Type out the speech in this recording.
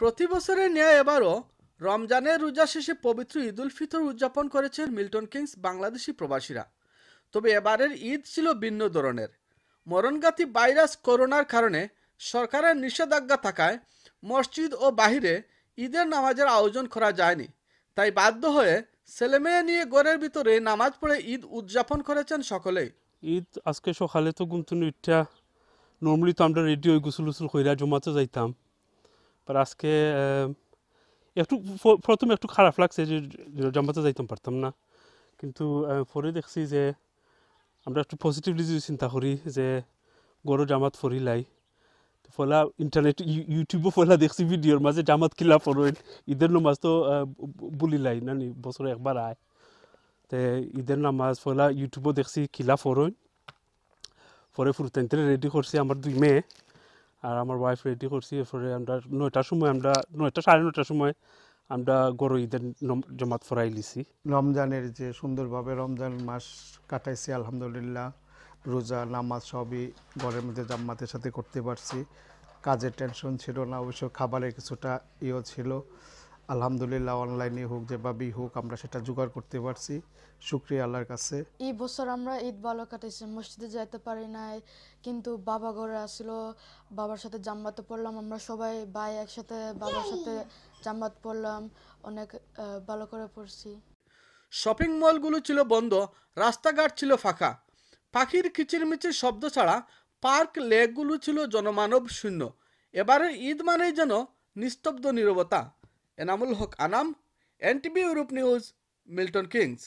প্রতি বছরের ন্যায় এবারও রমজানের রোজা শেষে পবিত্র ঈদ উল ফিতর উদযাপন করেছেন মিল্টন কিংস বাংলাদেশি প্রবাসীরা তবে এবারের ঈদ ছিল ভিন্ন ধরনের মরণগাতি ভাইরাস করোনার কারণে সরকারের নিষেধাজ্ঞা থাকায় মসজিদ ও বাহিরে ঈদের নামাজের আয়োজন করা যায়নি তাই বাধ্য হয়ে ছেলেমেয়ে নিয়ে ঘরের ভিতরে নামাজ পড়ে ঈদ উদযাপন করেছেন সকলেই ঈদ আজকে সকালে তো গুমতুনি ইটা নর্মালি তো আমরা রেডিও গুসল গুসল কইরা জমাতে যাইতাম পর আজকে একটু প্রথমে একটু খারাপ লাগছে যে জম্বাতে যাইতাম পারতাম না কিন্তু পরে দেখছি যে আমরা একটু পজিটিভলি যদি চিন্তা করি যে গরু জামাত ফরি তো ফলা ইন্টারনেট ইউটিউবও ফলা দেখছি ভিডিওর মাঝে জামাত কিলা ফর ঈদের নামাজ তো না নানি বছরে একবার আয় তে ঈদের নামাজ ফলা ইউটিউবও দেখছি কিলা ফর ফরে ফুরতেন্তে রেডি করছি আমার দুই মেয়ে আর আমার ওয়াইফ রেডি করছি এরপরে আমরা নয়টার সময় আমরা নয়টা সাড়ে নয়টার সময় আমরা গরু ঈদের জমাত ফরাই লিছি রমজানের যে সুন্দরভাবে রমজান মাস কাটাইছি আলহামদুলিল্লাহ রোজা নামাজ সবই ঘরের মধ্যে জাম্মাতের সাথে করতে পারছি কাজের টেনশন ছিল না অবশ্য খাবারের কিছুটা ইয়েও ছিল আলহামদুলিল্লাহ অনলাইনে হোক যেভাবেই হোক আমরা সেটা জোগাড় করতে পারছি শুক্রিয়া আল্লাহর কাছে এই বছর আমরা ঈদ ভালো কাটাইছি মসজিদে যাইতে পারি নাই কিন্তু বাবা ঘরে আসলো বাবার সাথে জাম্বাতে পড়লাম আমরা সবাই ভাই একসাথে বাবার সাথে জাম্বাত পড়লাম অনেক ভালো করে পড়ছি শপিং মলগুলো ছিল বন্ধ রাস্তাঘাট ছিল ফাঁকা পাখির কিচিরমিচির শব্দ ছাড়া পার্ক লেকগুলো ছিল জনমানব শূন্য এবারে ঈদ মানেই যেন নিস্তব্ধ নিরবতা Enamul Haque Anam NTV Europe news Milton Kings